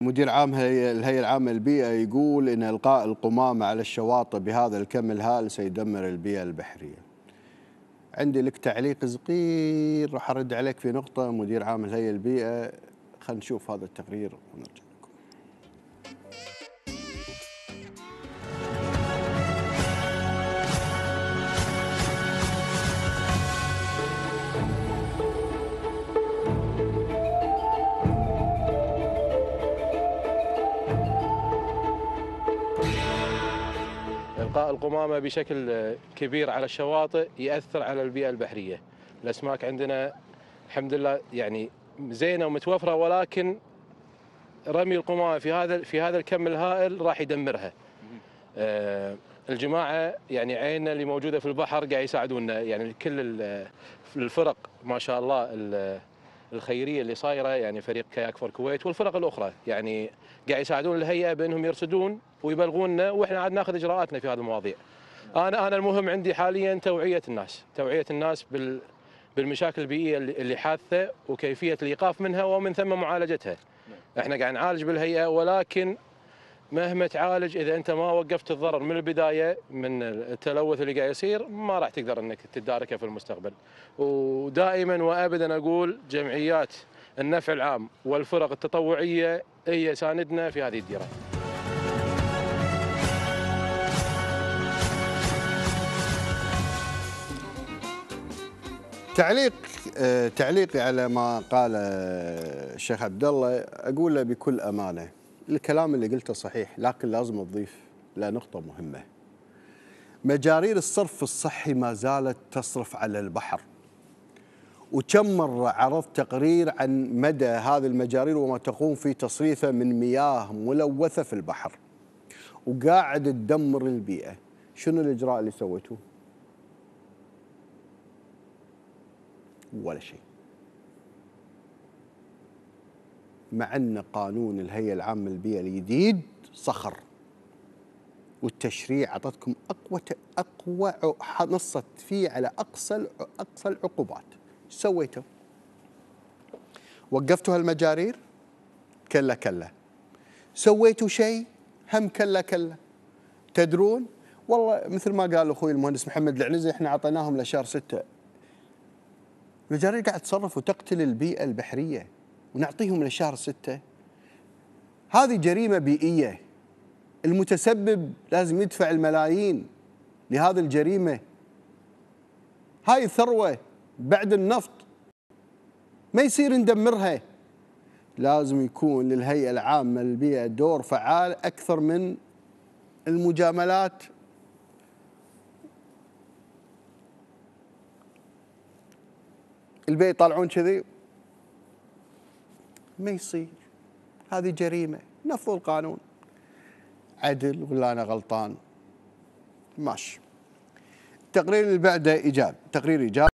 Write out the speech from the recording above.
مدير عام الهيئة العامة للبيئة يقول إن إلقاء القمامة على الشواطئ بهذا الكم الهائل سيدمر البيئة البحرية. عندي لك تعليق صغير راح أرد عليك في نقطة مدير عام الهيئة البيئة خلينا نشوف هذا التقرير ونرجع. القاء القمامة بشكل كبير على الشواطئ يأثر على البيئة البحرية الأسماك عندنا الحمد لله يعني زينة ومتوفرة ولكن رمي القمامة في هذا في هذا الكم الهائل راح يدمرها آه، الجماعه يعني عيننا اللي موجوده في البحر قاعد يساعدونا يعني كل الفرق ما شاء الله الخيريه اللي صايره يعني فريق كاياك فور الكويت والفرق الاخرى يعني قاعد يساعدون الهيئه بانهم يرصدون ويبلغوننا واحنا عاد ناخذ اجراءاتنا في هذه المواضيع. انا انا المهم عندي حاليا توعيه الناس، توعيه الناس بال بالمشاكل البيئيه اللي حاثه وكيفيه الايقاف منها ومن ثم معالجتها. نعم. احنا قاعد نعالج بالهيئه ولكن مهما تعالج اذا انت ما وقفت الضرر من البدايه من التلوث اللي قاعد يصير ما راح تقدر انك تداركه في المستقبل. ودائما وابدا اقول جمعيات النفع العام والفرق التطوعيه هي ساندنا في هذه الديره. تعليق تعليقي على ما قال الشيخ عبد الله اقوله بكل امانه الكلام اللي قلته صحيح لكن لازم أضيف نقطة مهمة مجارير الصرف الصحي ما زالت تصرف على البحر وكم مرة عرضت تقرير عن مدى هذه المجارير وما تقوم في تصريفه من مياه ملوثة في البحر وقاعد تدمر البيئة شنو الإجراء اللي سويتوه ولا شيء مع أن قانون الهيئة العامة للبيئة الجديد صخر والتشريع أعطتكم أقوى أقوى نصت فيه على أقصى أقصى العقوبات سويتوا وقفتوا هالمجارير كلا كلا سويتوا شيء هم كلا كلا تدرون والله مثل ما قال اخوي المهندس محمد العنزي احنا اعطيناهم لشهر ستة المجارير قاعد تصرف وتقتل البيئه البحريه ونعطيهم لشهر ستة هذه جريمة بيئية المتسبب لازم يدفع الملايين لهذه الجريمة هاي الثروة بعد النفط ما يصير ندمرها لازم يكون للهيئة العامة للبيئة دور فعال أكثر من المجاملات البيت طالعون كذي ما يصير هذه جريمة نفضوا القانون عدل ولا أنا غلطان ماشي التقرير اللي بعده إيجاب تقرير إيجاب